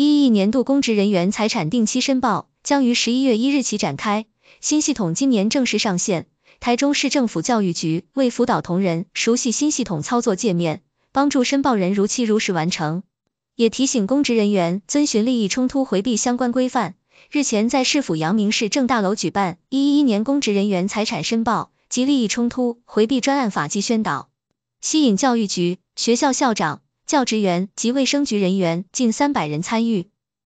一一年度公职人员财产定期申报将于十一月一日起展开，新系统今年正式上线。台中市政府教育局为辅导同仁熟悉新系统操作界面，帮助申报人如期如实完成，也提醒公职人员遵循利益冲突回避相关规范。日前在市府阳明市政大楼举办一一年公职人员财产申报及利益冲突回避专案法纪宣导，吸引教育局学校校长。教职员及卫生局人员近三百人参与。